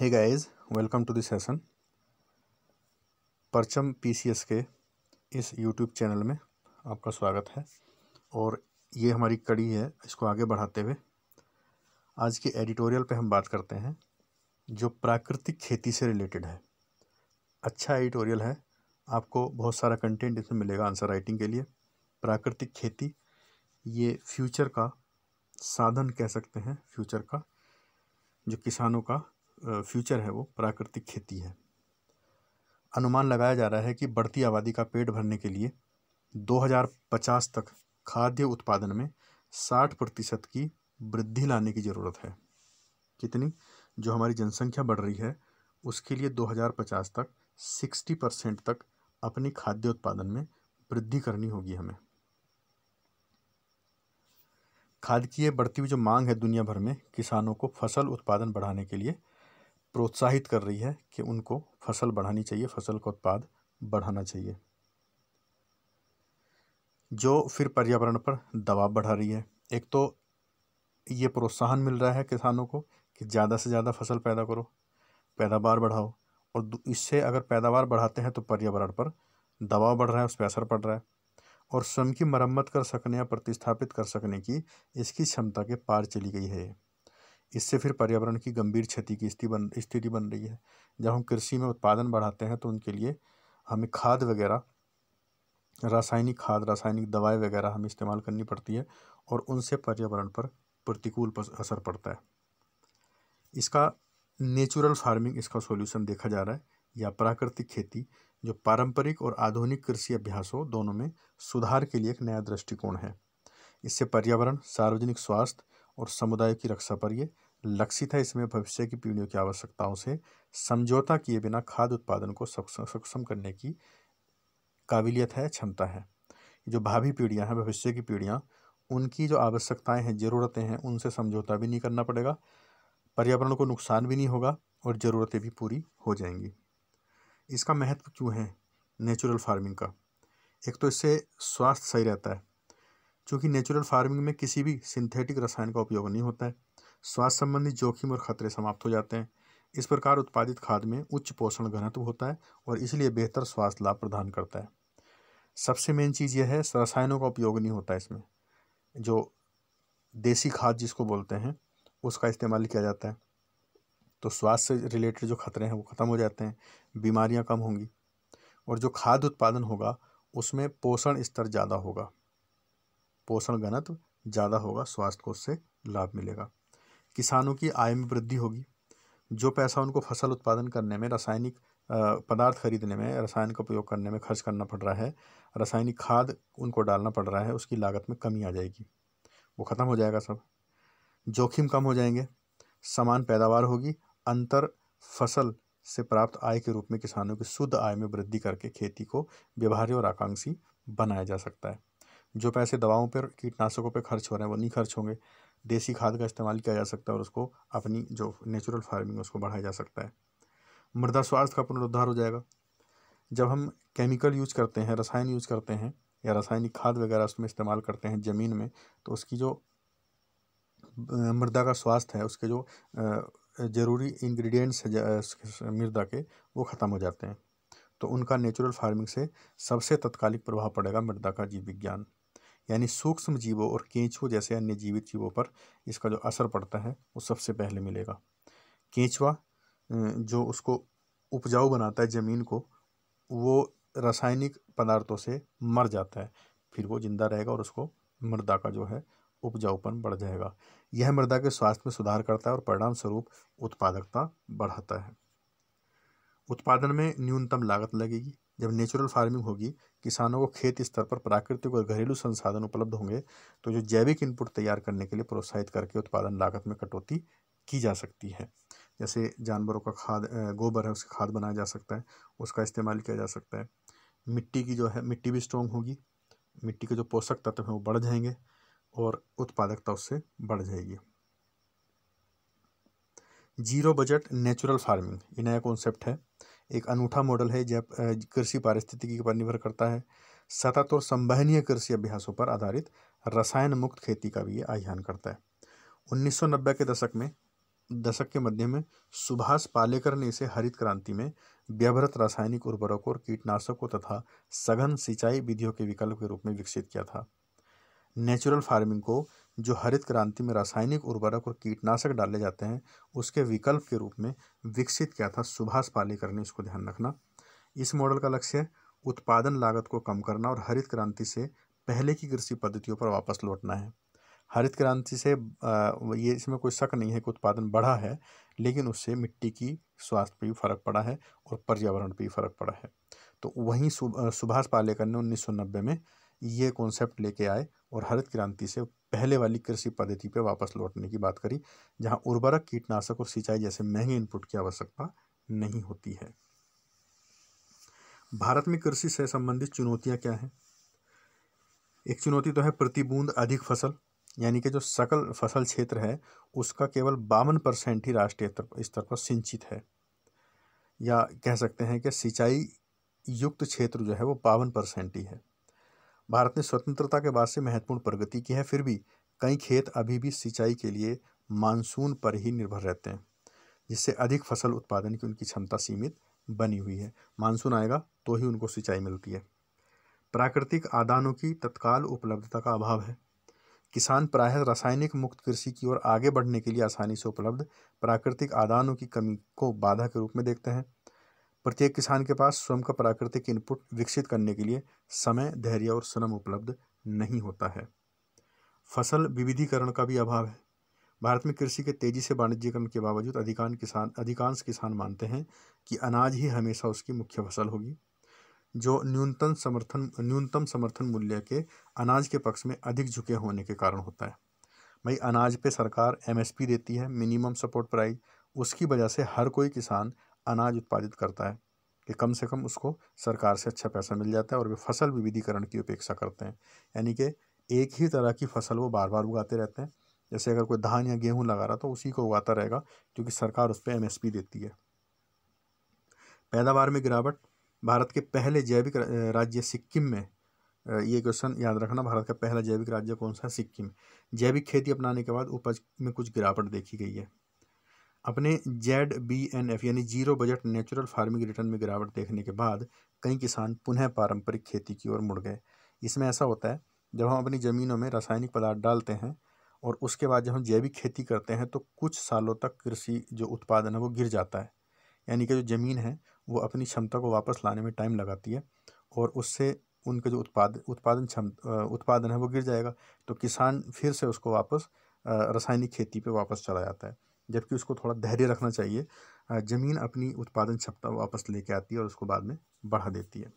है guys welcome to this session Parcham PCS के इस यूट्यूब चैनल में आपका स्वागत है और ये हमारी कड़ी है इसको आगे बढ़ाते हुए आज के एडिटोरियल पे हम बात करते हैं जो प्राकृतिक खेती से रिलेटेड है अच्छा एडिटोरियल है आपको बहुत सारा कंटेंट इसमें मिलेगा आंसर राइटिंग के लिए प्राकृतिक खेती ये फ्यूचर का साधन कह सकते हैं फ्यूचर का जो किसानों का फ्यूचर है वो प्राकृतिक खेती है अनुमान लगाया जा रहा है कि बढ़ती आबादी का पेट भरने के लिए 2050 तक खाद्य उत्पादन में 60 प्रतिशत की वृद्धि लाने की ज़रूरत है कितनी जो हमारी जनसंख्या बढ़ रही है उसके लिए 2050 तक 60 परसेंट तक अपनी खाद्य उत्पादन में वृद्धि करनी होगी हमें खाद की ये बढ़ती हुई जो मांग है दुनिया भर में किसानों को फसल उत्पादन बढ़ाने के लिए प्रोत्साहित कर रही है कि उनको फसल बढ़ानी चाहिए फसल का उत्पाद बढ़ाना चाहिए जो फिर पर्यावरण पर दबाव बढ़ा रही है एक तो ये प्रोत्साहन मिल रहा है किसानों को कि ज़्यादा से ज़्यादा फसल पैदा करो पैदावार बढ़ाओ और इससे अगर पैदावार बढ़ाते हैं तो पर्यावरण पर दबाव बढ़ रहा है उस पर असर पड़ रहा है और स्वयं की मरम्मत कर सकने या प्रतिस्थापित कर सकने की इसकी क्षमता के पार चली गई है इससे फिर पर्यावरण की गंभीर क्षति की स्थिति बन स्थिति बन रही है जब हम कृषि में उत्पादन बढ़ाते हैं तो उनके लिए हमें खाद वगैरह रासायनिक खाद रासायनिक दवाएँ वगैरह हमें इस्तेमाल करनी पड़ती है और उनसे पर्यावरण पर प्रतिकूल असर पड़ता है इसका नेचुरल फार्मिंग इसका सॉल्यूशन देखा जा रहा है या प्राकृतिक खेती जो पारंपरिक और आधुनिक कृषि अभ्यासों दोनों में सुधार के लिए एक नया दृष्टिकोण है इससे पर्यावरण सार्वजनिक स्वास्थ्य और समुदाय की रक्षा पर ये लक्षित है इसमें भविष्य की पीढ़ियों की आवश्यकताओं से समझौता किए बिना खाद्य उत्पादन को सक्षम करने की काबिलियत है क्षमता है जो भावी पीढ़ियाँ हैं भविष्य की पीढ़ियाँ उनकी जो आवश्यकताएं हैं ज़रूरतें हैं उनसे समझौता भी नहीं करना पड़ेगा पर्यावरण को नुकसान भी नहीं होगा और ज़रूरतें भी पूरी हो जाएंगी इसका महत्व क्यों है नेचुरल फार्मिंग का एक तो इससे स्वास्थ्य सही रहता है चूँकि नेचुरल फार्मिंग में किसी भी सिंथेटिक रसायन का उपयोग नहीं होता है स्वास्थ्य संबंधी जोखिम और खतरे समाप्त हो जाते हैं इस प्रकार उत्पादित खाद में उच्च पोषण घनत्व होता है और इसलिए बेहतर स्वास्थ्य लाभ प्रदान करता है सबसे मेन चीज़ यह है रसायनों का उपयोग नहीं होता इसमें जो देसी खाद जिसको बोलते हैं उसका इस्तेमाल किया जाता है तो स्वास्थ्य से रिलेटेड जो खतरे हैं वो ख़त्म हो जाते हैं बीमारियां कम होंगी और जो खाद उत्पादन होगा उसमें पोषण स्तर ज़्यादा होगा पोषण घनत्व ज़्यादा होगा स्वास्थ्य को उससे लाभ मिलेगा किसानों की आय में वृद्धि होगी जो पैसा उनको फसल उत्पादन करने में रासायनिक पदार्थ खरीदने में रसायन का उपयोग करने में खर्च करना पड़ रहा है रासायनिक खाद उनको डालना पड़ रहा है उसकी लागत में कमी आ जाएगी वो ख़त्म हो जाएगा सब जोखिम कम हो जाएंगे समान पैदावार होगी अंतर फसल से प्राप्त आय के रूप में किसानों की शुद्ध आय में वृद्धि करके खेती को व्यवहार्य और आकांक्षी बनाया जा सकता है जो पैसे दवाओं पर कीटनाशकों पर खर्च हो रहे हैं वो नहीं खर्च होंगे देसी खाद का इस्तेमाल किया जा सकता है और उसको अपनी जो नेचुरल फार्मिंग उसको बढ़ाया जा सकता है मृदा स्वास्थ्य का पुनरुद्धार हो जाएगा जब हम केमिकल यूज करते हैं रसायन यूज करते हैं या रासायनिक खाद वगैरह उसमें इस्तेमाल करते हैं ज़मीन में तो उसकी जो मृदा का स्वास्थ्य है उसके जो ज़रूरी इंग्रेडिएंट्स है मृदा के वो ख़त्म हो जाते हैं तो उनका नेचुरल फार्मिंग से सबसे तत्कालिक प्रभाव पड़ेगा मृदा का जीव विज्ञान यानी सूक्ष्म जीवों और केंचुओं जैसे अन्य जीवित जीवों पर इसका जो असर पड़ता है वो सबसे पहले मिलेगा केंचुआ जो उसको उपजाऊ बनाता है ज़मीन को वो रासायनिक पदार्थों से मर जाता है फिर वो जिंदा रहेगा और उसको मृदा का जो है उपजाऊपन बढ़ जाएगा यह मृदा के स्वास्थ्य में सुधार करता है और परिणाम स्वरूप उत्पादकता बढ़ाता है उत्पादन में न्यूनतम लागत लगेगी जब नेचुरल फार्मिंग होगी किसानों को खेत स्तर पर प्राकृतिक और घरेलू संसाधन उपलब्ध होंगे तो जो जैविक इनपुट तैयार करने के लिए प्रोत्साहित करके उत्पादन लागत में कटौती की जा सकती है जैसे जानवरों का खाद गोबर है उसका खाद बनाया जा सकता है उसका इस्तेमाल किया जा सकता है मिट्टी की जो है मिट्टी भी स्ट्रॉन्ग होगी मिट्टी के जो पोषक तत्व हैं वो बढ़ जाएंगे और उत्पादकता उससे बढ़ जाएगी जीरो बजट नेचुरल फार्मिंग ये नया कॉन्सेप्ट है एक अनूठा मॉडल है जब कृषि पारिस्थितिकी पर निर्भर करता है सतत और संवहनीय कृषि अभ्यासों पर आधारित रसायन मुक्त खेती का भी ये आह्वान करता है 1990 के दशक में दशक के मध्य में सुभाष पालेकर ने इसे हरित क्रांति में व्यवहृत रासायनिक उर्वरकों और कीटनाशकों तथा सघन सिंचाई विधियों के विकल्प के रूप में विकसित किया था नेचुरल फार्मिंग को जो हरित क्रांति में रासायनिक उर्वरक और कीटनाशक डाले जाते हैं उसके विकल्प के रूप में विकसित किया था सुभाष पालेकर ने इसको ध्यान रखना इस मॉडल का लक्ष्य उत्पादन लागत को कम करना और हरित क्रांति से पहले की कृषि पद्धतियों पर वापस लौटना है हरित क्रांति से ये इसमें कोई शक नहीं है कि उत्पादन बढ़ा है लेकिन उससे मिट्टी की स्वास्थ्य पर भी फर्क पड़ा है और पर्यावरण पर भी फर्क पड़ा है तो वहीं सुभाष पालेकर ने उन्नीस में ये कॉन्सेप्ट लेके आए और हरित क्रांति से पहले वाली कृषि पद्धति पर वापस लौटने की बात करी जहां उर्वरक कीटनाशक और सिंचाई जैसे महंगे इनपुट की आवश्यकता नहीं होती है भारत में कृषि से संबंधित चुनौतियां क्या हैं एक चुनौती तो है प्रति बूंद अधिक फसल यानी कि जो सकल फसल क्षेत्र है उसका केवल बावन परसेंट ही राष्ट्रीय स्तर पर सिंचित है या कह सकते हैं कि सिंचाई युक्त क्षेत्र जो है वो बावन परसेंट ही है भारत ने स्वतंत्रता के बाद से महत्वपूर्ण प्रगति की है फिर भी कई खेत अभी भी सिंचाई के लिए मानसून पर ही निर्भर रहते हैं जिससे अधिक फसल उत्पादन की उनकी क्षमता सीमित बनी हुई है मानसून आएगा तो ही उनको सिंचाई मिलती है प्राकृतिक आदानों की तत्काल उपलब्धता का अभाव है किसान प्रायः रासायनिक मुक्त कृषि की ओर आगे बढ़ने के लिए आसानी से उपलब्ध प्राकृतिक आदानों की कमी को बाधा के रूप में देखते हैं प्रत्येक किसान के पास स्वयं का प्राकृतिक इनपुट विकसित करने के लिए समय धैर्य और श्रम उपलब्ध नहीं होता है फसल विविधीकरण का भी अभाव है भारत में कृषि के तेजी से वाणिज्यकरण के बावजूद अधिकांश किसान अधिकांश किसान मानते हैं कि अनाज ही हमेशा उसकी मुख्य फसल होगी जो न्यूनतम समर्थन न्यूनतम समर्थन मूल्य के अनाज के पक्ष में अधिक झुके होने के कारण होता है भाई अनाज पे सरकार एमएसपी देती है मिनिमम सपोर्ट प्राइस उसकी वजह से हर कोई किसान अनाज उत्पादित करता है कि कम से कम उसको सरकार से अच्छा पैसा मिल जाता है और वे फसल विविधीकरण की अपेक्षा करते हैं यानी कि एक ही तरह की फसल वो बार बार उगाते रहते हैं जैसे अगर कोई धान या गेहूँ लगा रहा तो उसी को उगाता रहेगा क्योंकि सरकार उस पर एम देती है पैदावार में गिरावट भारत के पहले जैविक राज्य सिक्किम में ये क्वेश्चन याद रखना भारत का पहला जैविक राज्य कौन सा है सिक्किम जैविक खेती अपनाने के बाद उपज में कुछ गिरावट देखी गई है अपने जेड बी एन एफ यानी zero budget natural farming return में गिरावट देखने के बाद कई किसान पुनः पारंपरिक खेती की ओर मुड़ गए इसमें ऐसा होता है जब हम अपनी ज़मीनों में रासायनिक पदार्थ डालते हैं और उसके बाद जब हम जैविक खेती करते हैं तो कुछ सालों तक कृषि जो उत्पादन है वो गिर जाता है यानी कि जो ज़मीन है वो अपनी क्षमता को वापस लाने में टाइम लगाती है और उससे उनके जो उत्पाद उत्पादन क्षम उत्पादन है वो गिर जाएगा तो किसान फिर से उसको वापस रासायनिक खेती पे वापस चला जाता है जबकि उसको थोड़ा धैर्य रखना चाहिए ज़मीन अपनी उत्पादन क्षमता वापस लेके आती है और उसको बाद में बढ़ा देती है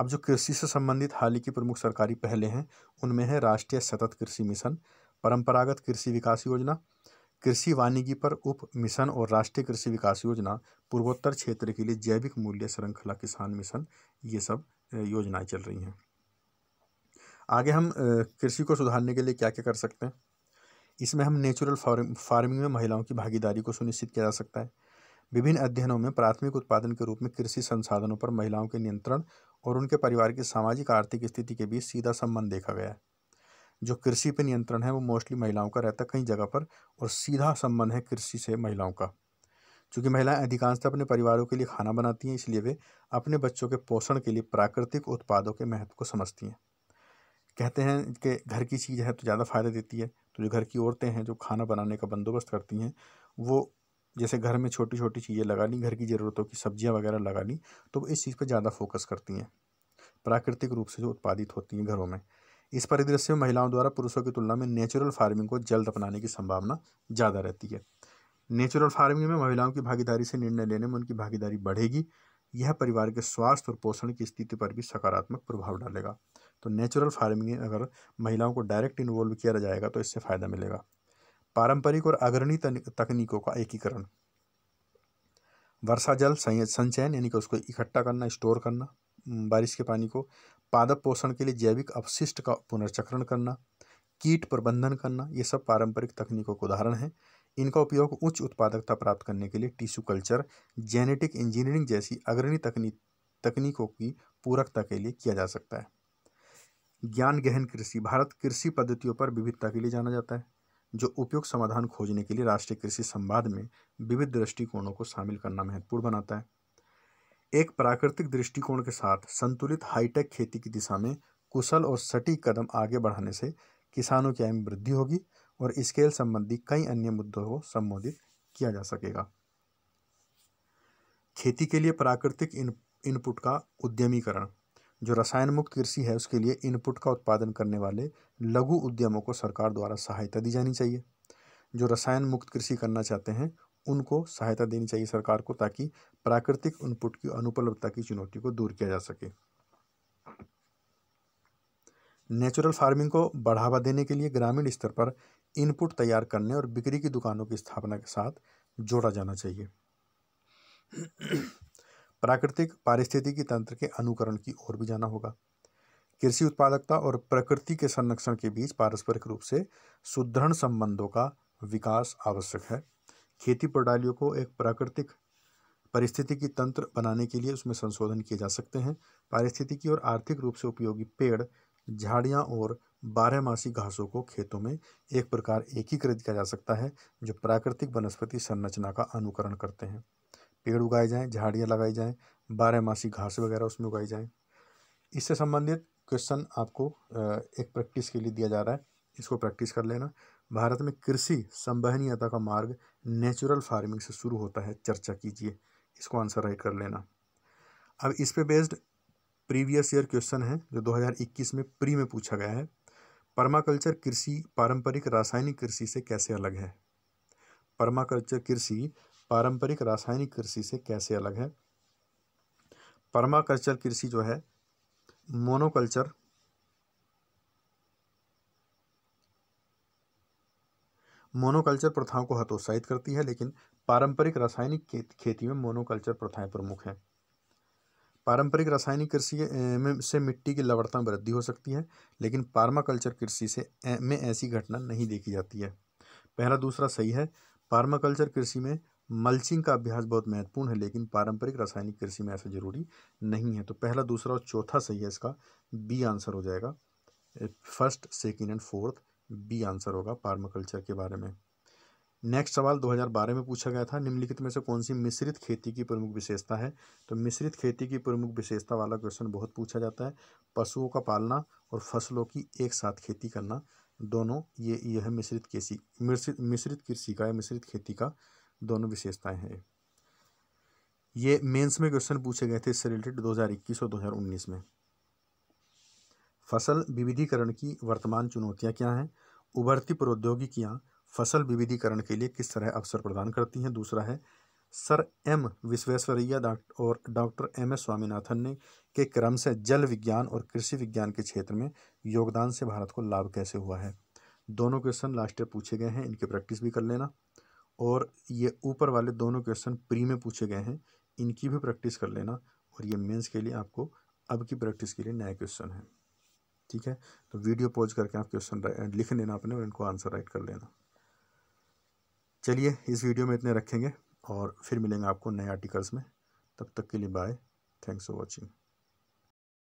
अब जो कृषि से संबंधित हाल ही की प्रमुख सरकारी पहले हैं उनमें है राष्ट्रीय सतत कृषि मिशन परंपरागत कृषि विकास योजना कृषि वानिकी पर उप मिशन और राष्ट्रीय कृषि विकास योजना पूर्वोत्तर क्षेत्र के लिए जैविक मूल्य श्रृंखला किसान मिशन ये सब योजनाएं चल रही हैं आगे हम कृषि को सुधारने के लिए क्या क्या कर सकते हैं इसमें हम नेचुरल फार्मिंग में महिलाओं की भागीदारी को सुनिश्चित किया जा सकता है विभिन्न अध्ययनों में प्राथमिक उत्पादन के रूप में कृषि संसाधनों पर महिलाओं के नियंत्रण और उनके परिवार की सामाजिक आर्थिक स्थिति के बीच सीधा संबंध देखा गया है जो कृषि पर नियंत्रण है वो मोस्टली महिलाओं का रहता कई जगह पर और सीधा संबंध है कृषि से महिलाओं का चूँकि महिलाएं अधिकांशतः अपने परिवारों के लिए खाना बनाती हैं इसलिए वे अपने बच्चों के पोषण के लिए प्राकृतिक उत्पादों के महत्व को समझती हैं कहते हैं कि घर की चीज़ है तो ज़्यादा फ़ायदा देती है तो जो घर की औरतें हैं जो खाना बनाने का बंदोबस्त करती हैं वो जैसे घर में छोटी छोटी चीज़ें लगा ली घर की ज़रूरतों की सब्जियां वगैरह लगा ली तो वो इस चीज़ पर ज़्यादा फोकस करती हैं प्राकृतिक रूप से जो उत्पादित होती हैं घरों में इस परिदृश्य में महिलाओं द्वारा पुरुषों की तुलना में नेचुरल फार्मिंग को जल्द अपनाने की संभावना ज़्यादा रहती है नेचुरल फार्मिंग में महिलाओं की भागीदारी से निर्णय लेने में उनकी भागीदारी बढ़ेगी यह परिवार के स्वास्थ्य और पोषण की स्थिति पर भी सकारात्मक प्रभाव डालेगा तो नेचुरल फार्मिंग अगर महिलाओं को डायरेक्ट इन्वॉल्व किया जाएगा तो इससे फ़ायदा मिलेगा पारंपरिक और अग्रणी तकनीकों का एकीकरण वर्षा जल संचयन यानी कि उसको इकट्ठा करना स्टोर करना बारिश के पानी को पादप पोषण के लिए जैविक अपशिष्ट का पुनर्चक्रण करना कीट प्रबंधन करना ये सब पारंपरिक तकनीकों के उदाहरण हैं इनका उपयोग उच्च उत्पादकता प्राप्त करने के लिए टिश्यू कल्चर जेनेटिक इंजीनियरिंग जैसी अग्रणी तकनीक तकनीकों की पूरकता के लिए किया जा सकता है ज्ञान गहन कृषि भारत कृषि पद्धतियों पर विविधता के लिए जाना जाता है जो उपयुक्त समाधान खोजने के लिए राष्ट्रीय कृषि संवाद में विविध दृष्टिकोणों को शामिल करना महत्वपूर्ण बनाता है एक प्राकृतिक दृष्टिकोण के साथ संतुलित हाईटेक खेती की दिशा में कुशल और सटीक कदम आगे बढ़ाने से किसानों की आय में वृद्धि होगी और स्केल संबंधी कई अन्य मुद्दों को संबोधित किया जा सकेगा खेती के लिए प्राकृतिक इन, इनपुट का उद्यमीकरण जो रसायन मुक्त कृषि है उसके लिए इनपुट का उत्पादन करने वाले लघु उद्यमों को सरकार द्वारा सहायता दी जानी चाहिए जो रसायन मुक्त कृषि करना चाहते हैं उनको सहायता देनी चाहिए सरकार को ताकि प्राकृतिक इनपुट की अनुपलब्धता की चुनौती को दूर किया जा सके नेचुरल फार्मिंग को बढ़ावा देने के लिए ग्रामीण स्तर पर इनपुट तैयार करने और बिक्री की दुकानों की स्थापना के साथ जोड़ा जाना चाहिए प्राकृतिक पारिस्थितिकी तंत्र के अनुकरण की ओर भी जाना होगा कृषि उत्पादकता और प्रकृति के संरक्षण के बीच पारस्परिक रूप से सुदृढ़ संबंधों का विकास आवश्यक है खेती प्रणालियों को एक प्राकृतिक की तंत्र बनाने के लिए उसमें संशोधन किए जा सकते हैं पारिस्थितिकी और आर्थिक रूप से उपयोगी पेड़ झाड़ियाँ और बारहमासी घासों को खेतों में एक प्रकार एकीकृत किया जा सकता है जो प्राकृतिक वनस्पति संरचना का अनुकरण करते हैं पेड़ उगाए जाएँ झाड़ियाँ लगाई जाएँ बारहमासी घास वगैरह उसमें उगाई जाएं इससे संबंधित क्वेश्चन आपको एक प्रैक्टिस के लिए दिया जा रहा है इसको प्रैक्टिस कर लेना भारत में कृषि संवहनीयता का मार्ग नेचुरल फार्मिंग से शुरू होता है चर्चा कीजिए इसको आंसर राइट कर लेना अब इस पे बेस्ड प्रीवियस ईयर क्वेश्चन है जो 2021 में प्री में पूछा गया है परमाकल्चर कृषि पारंपरिक रासायनिक कृषि से कैसे अलग है परमाकल्चर कृषि पारंपरिक रासायनिक कृषि से कैसे अलग है परमाकल्चर कृषि जो है मोनोकल्चर मोनोकल्चर प्रथाओं को हतोत्साहित करती है लेकिन पारंपरिक रासायनिक खेती में मोनोकल्चर प्रथाएं प्रमुख हैं पारंपरिक रासायनिक कृषि में से मिट्टी की लवणता में वृद्धि हो सकती है लेकिन पार्माकल्चर कृषि से में ऐसी घटना नहीं देखी जाती है पहला दूसरा सही है पार्माकल्चर कृषि में मल्चिंग का अभ्यास बहुत महत्वपूर्ण है लेकिन पारंपरिक रासायनिक कृषि में ऐसा जरूरी नहीं है तो पहला दूसरा और चौथा सही है इसका बी आंसर हो जाएगा first second and fourth B answer होगा पार्माकल्चर के बारे में नेक्स्ट सवाल 2012 में पूछा गया था निम्नलिखित में से कौन सी मिश्रित खेती की प्रमुख विशेषता है तो मिश्रित खेती की प्रमुख विशेषता वाला क्वेश्चन बहुत पूछा जाता है पशुओं का पालना और फसलों की एक साथ खेती करना दोनों ये यह मिश्रित कृषि मिश्रित मिश्रित कृषि का या मिश्रित खेती का दोनों विशेषताएँ हैं ये मेन्स में क्वेश्चन पूछे गए थे इससे रिलेटेड दो और दो में फसल विविधीकरण की वर्तमान चुनौतियाँ क्या हैं उभरती प्रौद्योगिकियाँ फसल विविधीकरण के लिए किस तरह अवसर प्रदान करती हैं दूसरा है सर एम विश्वेश्वरैया और डॉक्टर एम एस स्वामीनाथन ने के क्रम से जल विज्ञान और कृषि विज्ञान के क्षेत्र में योगदान से भारत को लाभ कैसे हुआ है दोनों क्वेश्चन लास्ट ईयर पूछे गए हैं इनकी प्रैक्टिस भी कर लेना और ये ऊपर वाले दोनों क्वेश्चन प्री में पूछे गए हैं इनकी भी प्रैक्टिस कर लेना और ये मेंस के लिए आपको अब की प्रैक्टिस के लिए नया क्वेश्चन है ठीक है तो वीडियो पॉज करके आप क्वेश्चन लिख लेना अपने और इनको आंसर राइट कर लेना चलिए इस वीडियो में इतने रखेंगे और फिर मिलेंगे आपको नए आर्टिकल्स में तब तक के लिए बाय थैंक्स फॉर वॉचिंग